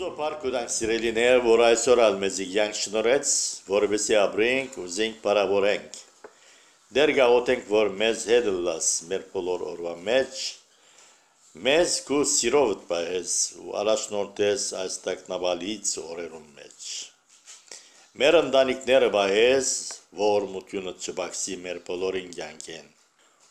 Այդուզո պարկ ուրանք սիրելիներ, որ այսօր ալմեզի գյանք շնորեց, որբեսի ապրենք, ուզենք պարավորենք։ Դեր գաղոտենք, որ մեզ հետ լաս մեր պոլոր օրվա մեջ, մեզ կու սիրովդ պահես ու առաջնորդես այս տակնավալից օրերում մեջ։ Մեր ընդանիքները պահես, որ մությունը չբակսի մեր պոլորին գյանքեն։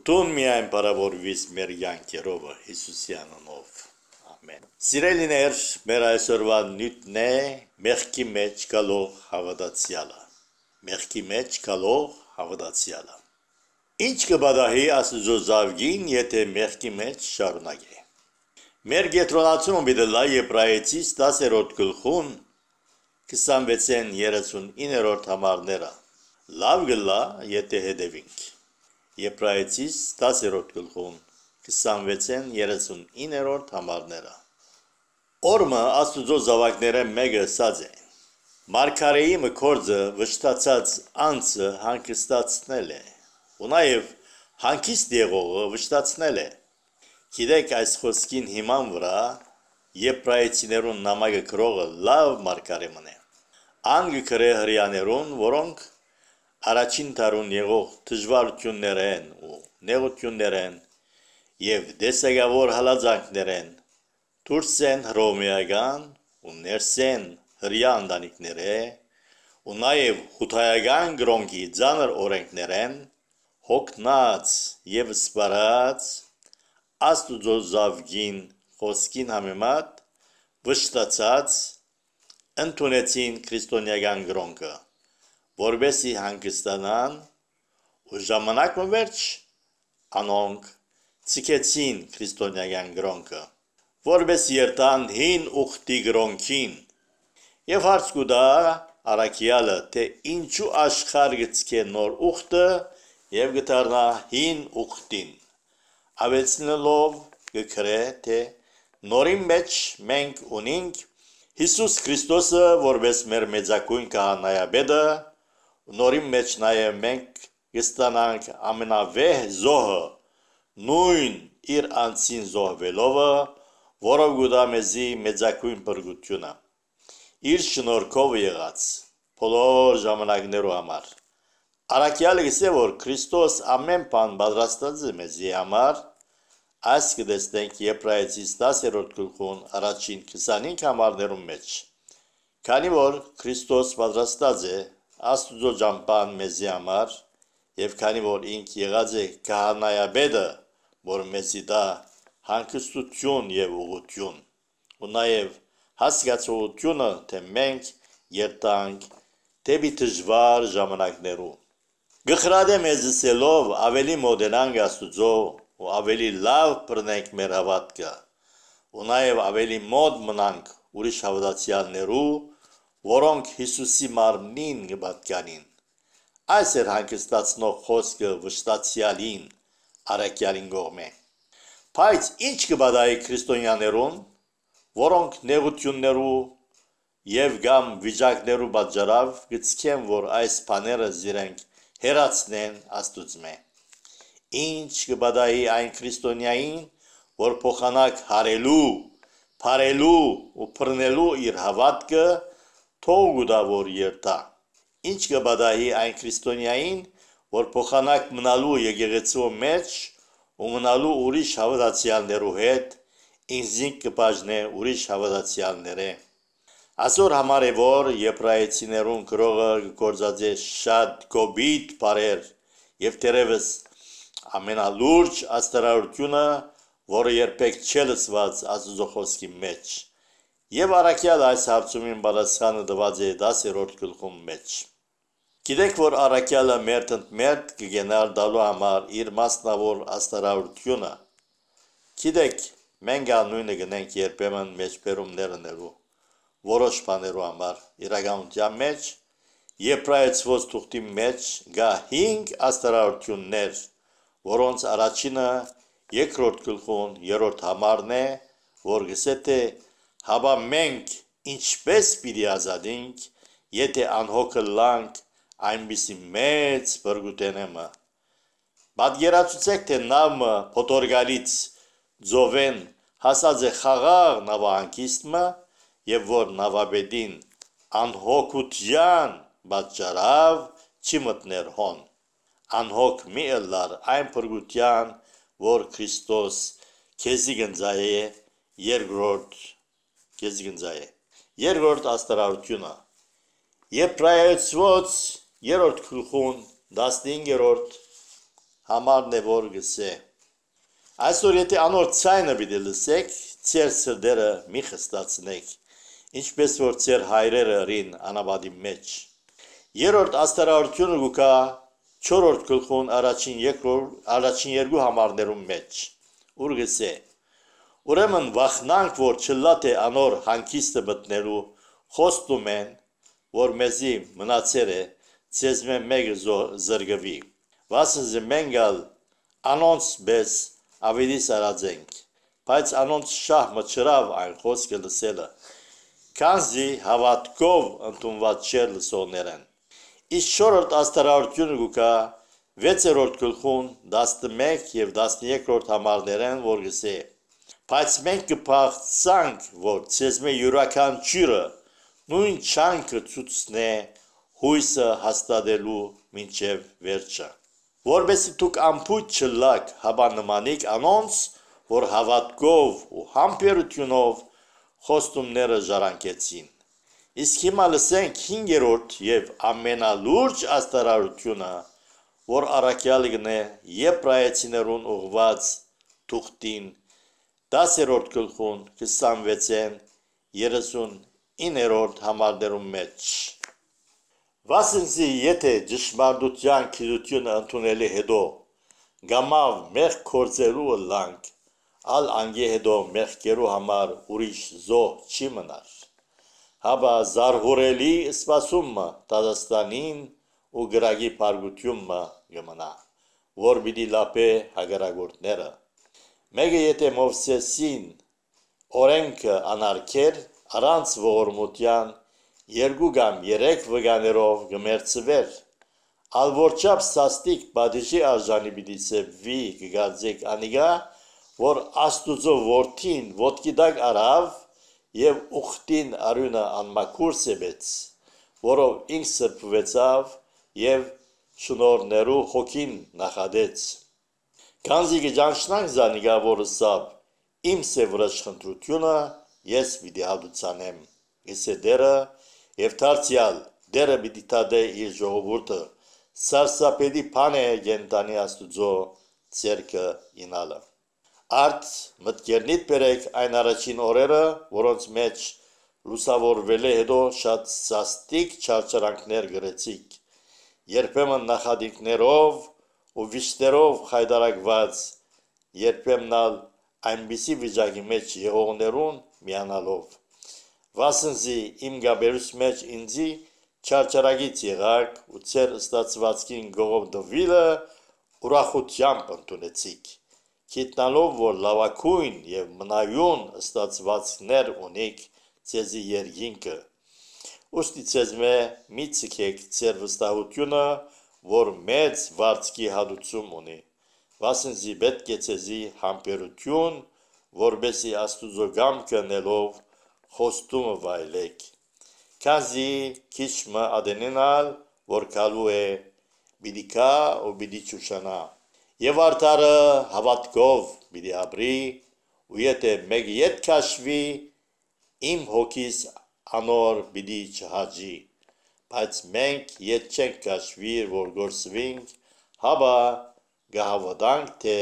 Ուտուն միայն պարավորվիս մեր գյանքերովը Հիսուսյաննով մեն։ Սիրելիներ, մեր այսօրվա նյութն է մեղքի մեջ գալող հավատացյալը։ Մեղքի մեջ գալող հավատացյալը։ Ինչ կբադահի Աստծո զավգին, եթե մեղքի մեջ շարունակի։ Մեր գետրոնացումը բիդլա Եբրայեցիս 10-րդ գլխուն 26-ն 39-րդ համարները։ Լավ գլա, եթե հետևինք։ Եբրայեցիս 10-րդ գլխուն 26 26-ին 39-րդ համարները։ Օրմը Աստուծո զավակները մեկը սած են։ Մարգարեի մկործը վշտացած անձը հանգստացնել է։ Ու նաև հանգիստ եղողը վշտացնել է։ Գիտեք այս խոսքին հիման վրա եբրայեցիներուն նամակը գրողը լավ մարգարե մնե։ Անգը գրե հрьяներուն, որոնք առաջին տարուն եղող դժվարություններ են ու նեղություններ են եւ դեսեգավոր հալածանքներ են։ Դուրս են հռոմեական ու ներս են հրյա ընտանիքները ու նաեւ հութայական գրոնքի ձանր օրենքներեն հոգնած եւ սպարած աստուծո զավգին խոսքին համեմատ վշտացած ընդունեցին քրիստոնեական գրոնքը որբեսի հանգստանան ու ժամանակ մը վերջ անոնք ցիկեցին քրիստոնեական գրոնկը, որպես երթան հին ուխտի գրոնքին։ Եվ հարց կուտա Արաքյալը, թե ինչու աշխարհը ցկե նոր ուխտը եւ գտարնա հին ուխտին։ Ավելցնելով գկրե թե նորին մեջ մենք ունենք Հիսուս Քրիստոսը որպես մեր մեծակույն կահանայաբեդը, նորին մեջ նաև մենք կստանանք ամենավեհ զոհը, նույն իր անձին զոհվելովը, որով գուտա մեզի մեծակույն բրգությունը, իր շնորքով եղած, բոլոր ժամանակներու համար։ Արակյալը գսե, որ Քրիստոս ամեն բան բադրաստած է մեզի համար, այս կդեսնենք Եբրայեցիս 10-րդ գլխուն առաջին 25 համարներում մեջ։ Քանի որ Քրիստոս պատրաստած է Աստուծո ջամբան մեզի համար, եւ քանի որ ինք եղած է քահանայաբեդը, որ մեզի դա հանգստություն եւ ուղություն ու նաեւ հասկացողությունը թե մենք երտանք դեպի դժվար ժամանակներում գխրադե մեզսելով ավելի մոդենանք աստուծո ու ավելի լավ բռնենք մեր հավատքը ու նաեւ ավելի մոդ մնանք ուրիշ հավատացյալներու որոնք Հիսուսի մարմնին կպատկանին այս էր հանգստացնող խոսքը վշտացյալին Արաքյալին գողմե։ Բայց ինչ կբադայի քրիստոնյաներուն, որոնք նեղություններու եւ գամ վիճակներու բաժարավ գծքեն, որ այս բաները զիրենք հերացնեն աստուծմե։ Ինչ կբադայի այն քրիստոնյային, որ փոխանակ հարելու, բարելու ու բռնելու իր հավատքը թող գուտավոր երթա։ Ինչ կբադայի այն քրիստոնյային, որ որ փոխանակ մնալու եկեղեցու մեջ ու մնալու ուրիշ հավատացյալներու հետ ինձին կբաժնե ուրիշ հավատացյալները Այսօր համար է որ եբրայեցիներուն գրողը գործածե շատ գոբիտ բարեր եւ դերևս ամենալուրջ աստարարությունը, որը երբեք չի լսված Աստծո խոսքի մեջ։ Եվ առաքյալ այս հարցումին բալասանը դված է 10-րդ գլխում մեջ։ Գիտեք, որ առակյալը մերդ ընդ մերդ կգենար դալու համար իր մասնավոր աստարավորությունը։ Գիտեք, մենք անույնը գնենք երբեմն մեջբերումներ ընելու, որոշ բաներու համար իրականության մեջ, եփրայեցված թուղթի մեջ գա 5 աստարավորություններ, որոնց առաջինը երկրորդ գլխուն երրորդ համարն է, որ գսե թե հավա մենք ինչպես պիտի ազատենք, եթե անհոգը լանք այնպիսի մեծ բրգուտենեմը։ Բադգերացուցեք, թե նամը պոտորգալից ձովեն հասած է խաղաղ նավահանքիստմը և որ նավաբեդին անհոքության բատճարավ չի մտներ հոն։ Անհոք մի էլլար այն պրգության, որ Քրիստոս կեզի գնձայ է, երգրորդ կեզի գնձայ է, երգրորդ աստարարությունը։ Եվ պրայեցվոց երրորդ գլխուն 15-րդ համարն է որ գսե այսօր եթե անոր ցայնը պիտի լսեք ծեր սրդերը մի խստացնեք ինչպես որ ծեր հայրերը ռին անաբադի մեջ երրորդ աստարարությունը գուկա 4-րդ գլխուն առաջին երկրորդ առաջին երկու համարներում մեջ ուր գսե Ուրեմն վախնանք, որ չլատ է անոր հանգիստը մտնելու խոստում են, որ մեզի մնացեր է ցեզմե մեգ զրգվի վասն զմենգալ անոնց բես ավելի սարաձենք բայց անոնց շահմը չրավ այն խոսքը լսելը քանզի հավատքով ընդունված չեր լսողներն իսկ 4-րդ աստարարությունը գուկա 6-րդ գլխուն 11 եւ 12-րդ համարներեն որ գսե բայց մենք կփախցանք որ ցեզմե յուրական ճիրը նույն չանքը ցուցնե հույսը հաստատելու մինչև վերջը։ Որբեսի դուք ամփույթ չլակ հավանմանիք անոնց, որ հավատքով ու համբերությունով խոստումները ժառանգեցին։ Իսկ հիմա լսենք 5-րդ եւ ամենալուրջ աստարարությունը, որ Արաքյալին է Եբրայեցիներուն ուղված թուղթին 10-րդ գլխուն 26-ին 39-րդ համարներում մեջ։ Վասնզի եթե ճշմարտության քրությունը ընդունելի հետո գամավ մեղ կործելու լանք, ալ անգի հետո մեղկերու համար ուրիշ զոհ չի մնար։ Հաբա զարհուրելի սպասումը Տադաստանին ու գրագի պարգությունը գմնա, որ բիդի լապե հագարագորդները։ Մեկը եթե Մովսեսին օրենքը անարգեր, առանց ողորմության երկու կամ երեք վգաներով գմերծվեր։ Ալվորչապ սաստիկ բադիժի արժանի միտիցե վի գգարձեք անիգա, որ աստուծո որդին ոտքի դակ արավ և ուխտին արյունը անմակուր սեպեց, որով ինք սրպվեցավ և շնորներու հոգին նախադեց։ Կանզի գջանշնանք զանիգավորը սավ, իմ սևրը շխնդրությունը ես վիդիալդուցանեմ, գսե դերը եւ դարձյալ դերը պիտի տադե իր ժողովուրդը սարսափելի բան է գենտանի աստուծո ցերկը ինալը արդ մտկերնիդ բերեք այն առաջին օրերը որոնց մեջ լուսավորվել է հետո շատ սաստիկ չարչարանքներ գրեցիկ երբեմն նախադինքներով ու վիշտերով հայդարակված երբեմն այլ այնպիսի վիճակի մեջ եղողներուն միանալով վասնզի իմ գաբերուս մեջ ինձի չարչարագից եղակ ու ծեր ստացվածքին գողով դվիլը ուրախությամբ ընդունեցիք, կիտնալով, որ լավակույն և մնայուն ստացվածքներ ունիք ծեզի երգինքը, ուստի ծեզ մե մի ծիքեք ծեր վստահությունը, որ մեծ վարձքի հադուցում ունի, վասնզի բետք է ծեզի համպերություն, որբեսի աստուզոգամ կնելով խոստումը վայելեք։ Քազի քիչմը ադենենալ որ կալու է բիդիկա ու բիդի ճուշանա։ Եվ արդարը հավատքով բիդի ապրի ու եթե մեկ ետ քաշվի իմ հոգիս անոր բիդի չհաջի։ Բայց մենք ետ չենք քաշվի որ գործվինք հավա գահավդանք թե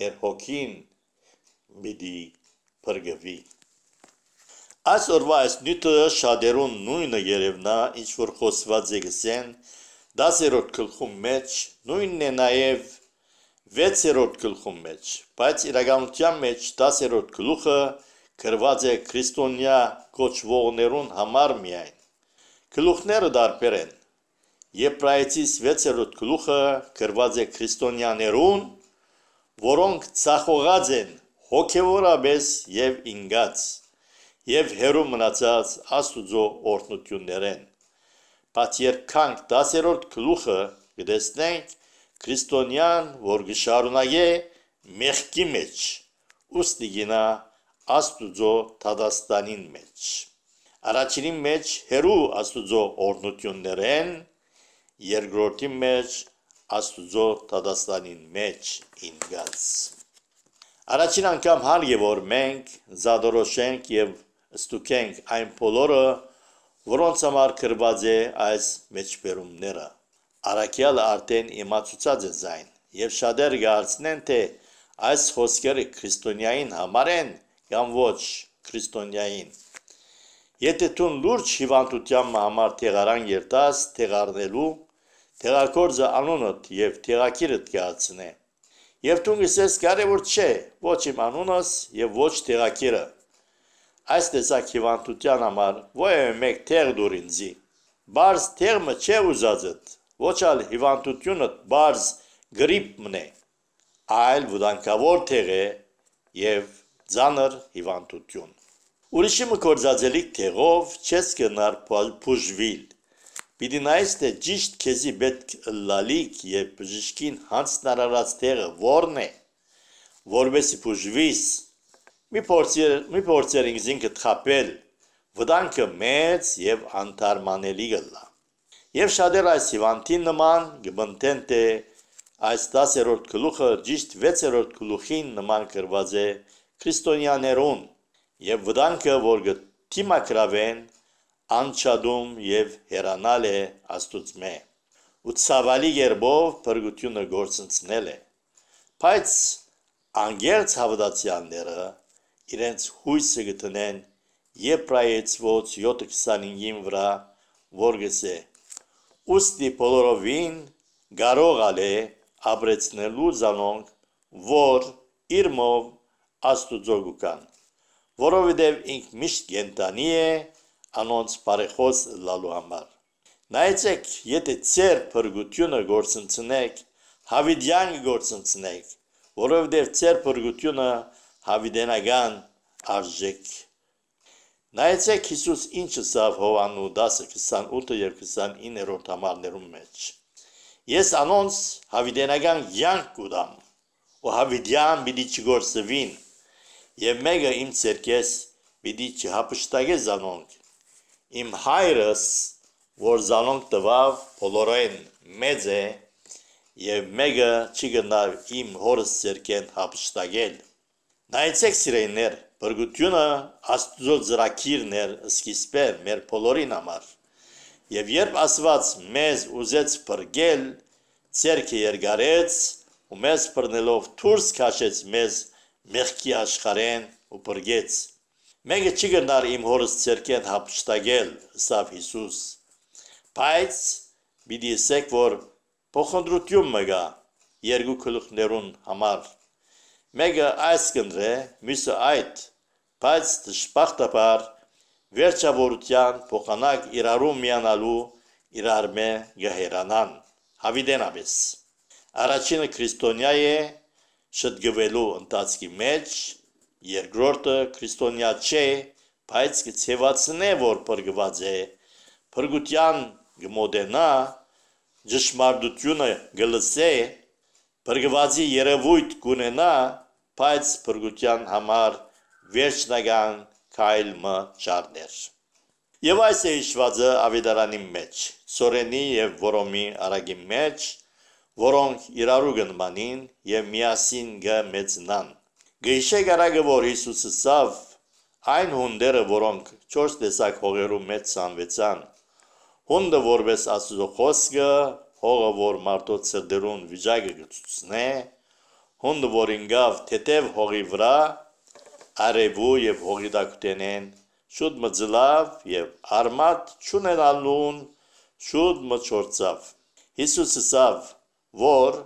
մեր հոգին բիդի բրգվի Այսօրվա այս նյութը շադերուն նույնը երևնա, ինչ որ խոսված է գսեն, 10-րդ գլխում մեջ, նույնն է նաև 6-րդ գլխում մեջ, բայց իրականության մեջ 10-րդ գլուխը գրված է քրիստոնյա կոչվողներուն համար միայն։ Գլուխները դարբեր են։ Եբրայեցիս 6-րդ գլուխը գրված է քրիստոնյաներուն, որոնք ցախողած են հոգևորապես եւ ինգած եւ հերո մնացած Աստուծո օրհնություններեն։ Բաց երկքանք 10-րդ գլուխը գտեսնենք քրիստոնյան, որ գշարունայե մեղքի մեջ, ուստի գնա Աստուծո Թադաստանին մեջ։ Առաջինի մեջ հերու Աստուծո օրնություններեն, երկրորդի մեջ Աստուծո Թադաստանին մեջ ինգած։ Առաջին անգամ հալ եւ որ մենք զադորոշենք եւ ստուգենք այն բոլորը, որոնց համար կրված է այս մեջբերումները։ Արաքյալը արդեն իմացուցած է զայն, եւ շատեր գարցնեն, թե այս խոսքերը քրիստոնյային համար են կամ ոչ քրիստոնյային։ Եթե տուն լուրջ հիվանդության համար տեղարան երտաս տեղարնելու, տեղակործը անունըդ եւ տեղակիրդ կյացնե։ Եվ տուն գսես կարևոր չէ, ոչ իմ անունս եւ ոչ տեղակիրը։ Այս տեսակ հիվանդության համար ոյե մեկ թեղ դուր ինձի։ Բարս թեղը չէ ուզածդ, ոչ ալ հիվանդությունը բարս գրիպ մնե, այլ վուդանքավոր թեղ է և ձանր հիվանդություն։ Ուրիշի մկործածելիք թեղով չես կնար պուժվիլ, պիտի նայս թե ճիշտ քեզի պետք լալիք և բժշկին հանցնարարած թեղը որն է, որբեսի պուժվիս, Մի փորձեր, մի փորձեր ինքնին գտխապել վտանգը մեծ եւ անթարմանելի գլա։ Եվ շատեր այս հիվանդի նման գմտնեն թե այս 10-րդ գլուխը ճիշտ 6-րդ գլուխին նման կրված է քրիստոնյաներուն եւ վտանգը որ գտիմակրավեն անչադում եւ հերանալ է աստուծմե ու ցավալի երբով բրգությունը գործընծնել է բայց անգերց հավատացյալները իրենց հույսը գտնեն եփրայեցված 7:25-ին վրա, որ գսե. Ոստի բոլորովին գարողալ է ապրեցնելու զանոնք, որ իրմով աստուծո գուկան, որովհետև ինք միշտ կենտանի է անոնց բարեխոս լալու համար։ Նայեցեք, եթե ծեր փրկությունը գործընծնեք, հավիդյան գործընծնեք, որովհետև ծեր փրկությունը գործ հավիդենական արժեք։ Նայեցեք Հիսուս ինչ ասավ Հովանու 10:28 եւ 29-րդ համարներում մեջ։ Ես անոնց հավիդենական յանք կուտամ, ու հավիդյան բիդի չգործվին, եւ մեկը իմ ցերկես բիդի չհապշտագես անոնք։ Իմ հայրս, որ զանոնք տվավ բոլորեն մեծ է, եւ մեկը չի գնար իմ հորս ցերկեն հապշտագել։ Նայեցեք սիրեիներ, բրգությունը աստծո ծրակիրն էր սկիզբեր մեր բոլորին համար։ Եվ երբ Աստված մեզ ուզեց բրգել, ցերքը երգարեց ու մեզ բռնելով դուրս քաշեց մեզ մեղքի աշխարհեն ու բրգեց։ Մեկը չի գնար իմ հորս ցերքեն հապշտագել, սավ Հիսուս։ Բայց մի դիսեք, որ փոխնդրություն մգա երկու քլուխներուն համար մեկը այս կնդրե, մյուսը այդ, բայց դժբախտաբար վերջավորության փոխանակ իրարու միանալու իրար մե գհերանան հավիդենաբես առաջինը քրիստոնյա է շտգվելու ընթացքի մեջ երկրորդը քրիստոնյա չէ բայց կցեվացնե որ բրգված է բրգության գմոդենա ճշմարտությունը գլսե բրգվածի երևույթ կունենա բայց բրգության համար վերջնական քայլը ճարներ։ Եվ այս է հիշվածը ավետարանի մեջ, Սորենի եւ Որոմի արագի մեջ, որոնք իրարու գնմանին եւ միասին գմեծնան։ Գիշե գարագը որ Հիսուսը ցավ այն հունդերը, որոնք 4 տեսակ հողերու մեջ ծանվեցան։ Հունդը որպես Աստծո խոսքը, հողը որ մարդու ծդերուն վիճակը գծուցնե, հունդ որ ինգավ թեթև հողի վրա, արևու և հողիդակուտենեն, շուտ մծլավ և արմատ չունենալուն, շուտ մծորձավ։ Հիսուս սավ, որ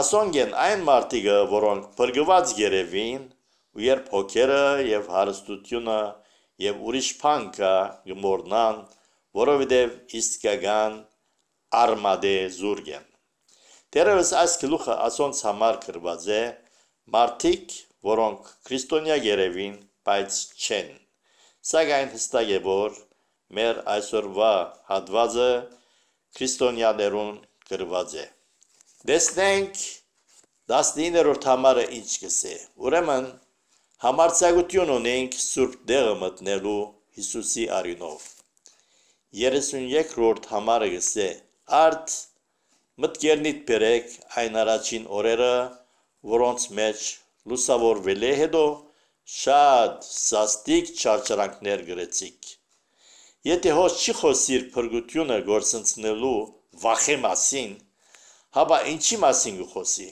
ասոնգ են այն մարդիկը, որոնք պրգված գերևին, ու երբ հոգերը և հարստությունը և ուրիշ պանքը գմորնան, որովհետև իսկական արմադե զուրգ են։ Դերևս այս գլուխը ասոնց համար գրված է մարդիկ, որոնք քրիստոնյա երևին, բայց չեն։ Սակայն հստակ է, որ մեր այսօրվա հատվածը քրիստոնյաներուն գրված է։ Դեսնենք 19-րդ համարը ինչ կսե։ Ուրեմն համարձակություն ունենք Սուրբ դեղը մտնելու Հիսուսի արյունով։ 33-րդ համարը գսե. Արդ Մտկերնիդ բերեք այն առաջին օրերը, որոնց մեջ լուսավորվել է հետո շատ սաստիկ չարչարանքներ գրեցիք։ Եթե հոս չի խոսիր փրկությունը գործընծնելու վախի մասին, հաբա ինչի մասին գխոսի։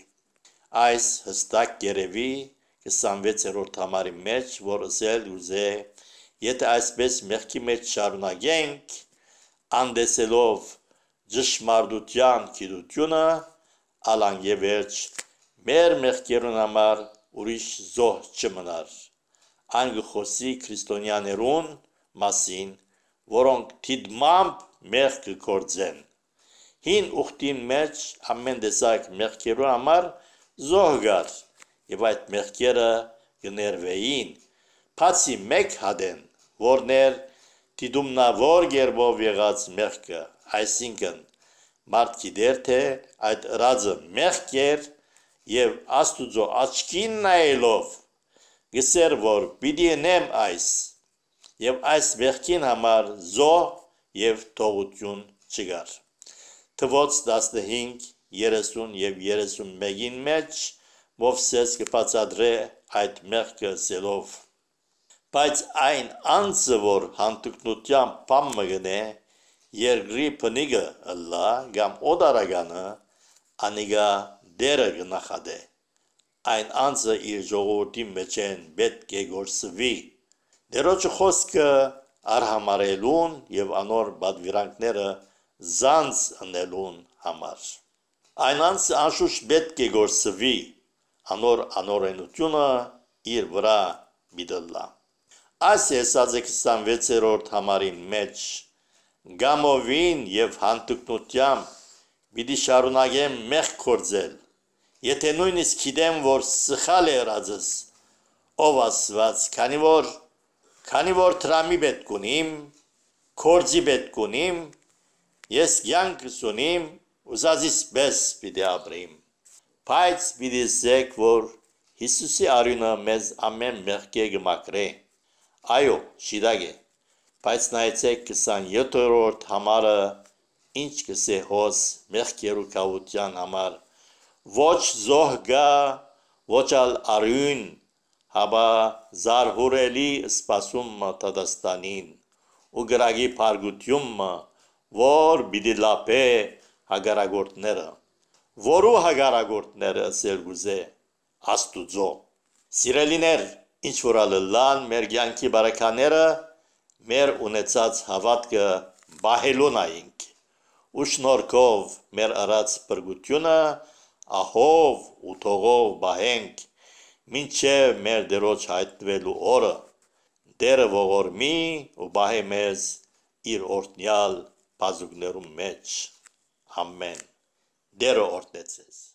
Այս հստակ գերևի 26-րդ համարի մեջ, որ ասել ուզե, եթե այսպես մեղքի մեջ շարունակենք, անդեսելով ճշմարտության գիտությունը ալանյե վերջ մեր մեղքերուն համար ուրիշ զոհ չմնար այն գխոսի քրիստոնյաներուն մասին որոնք դիդմամբ մեղք կգործեն հին ուխտին մեջ ամեն տեսակ մեղքերու համար զոհ գար եւ այդ մեղքերը գներվեին բացի մեկ հադեն որներ դիդումնավոր գերբով եղած մեղքը այսինքն մարդ գիտեր թե այդ ռազը մեղք էր եւ աստուծո աչքին նայելով գսեր որ պիտի նեմ այս եւ այս մեղքին համար զո եւ թողություն չգար թվոց 15 30 եւ 31-ին մեջ Մովսես կբացատրե այդ մեղքը սելով բայց այն անձը որ հանդգնությամբ բամ մգնե երկրի փնիկը ըլլա կամ օդարականը անիգա դերը գնախադե այն անձը իր ժողովրդի մեջ են պետք է գործվի դերոջ խոսքը արհամարելուն եւ անոր բադվիրանքները զանց անելուն համար այն անձը անշուշտ պետք է գործվի անոր անորենությունը իր վրա միտլա այս է 26-րդ համարի մեջ գամովին եւ հանդգնությամբ պիտի շարունակեմ մեղ կործել եթե նույնիսկ գիտեմ, որ սխալ է ռածս, ով ասված, քանի որ, քանի որ տրամի պետք ունիմ, կործի պետք ունիմ, ես գյանքս ունիմ, ուզածիս պես պիտի ապրիմ։ Բայց պիտի զեք, որ Հիսուսի արյունը մեզ ամեն մեղքի գմակրե։ Այո, շիդակ է։ Բայց նայեցեք 27-րդ համարը ինչ կսե հոս մեղքերուկավության համար ոչ զոհ գա ոչ ալ արյուն հաբա զարհուրելի սպասում Տադաստանին ու գրագի փարգությունը որ բիդի լապե հագարագորտները որու հագարագորտները ասել գուզե աստուծո սիրելիներ ինչ որ ալլան մեր ցանկի բարակաները մեր ունեցած հավատքը բահելուն այնք ու շնորհքով մեր արած բրգությունը ահով ու թողով բահենք մինչև մեր դերոջ հայտնվելու օրը դերը ողորմի ու բահե մեզ իր օրտնյալ բազուկներում մեջ ամեն դերը օրտնեցես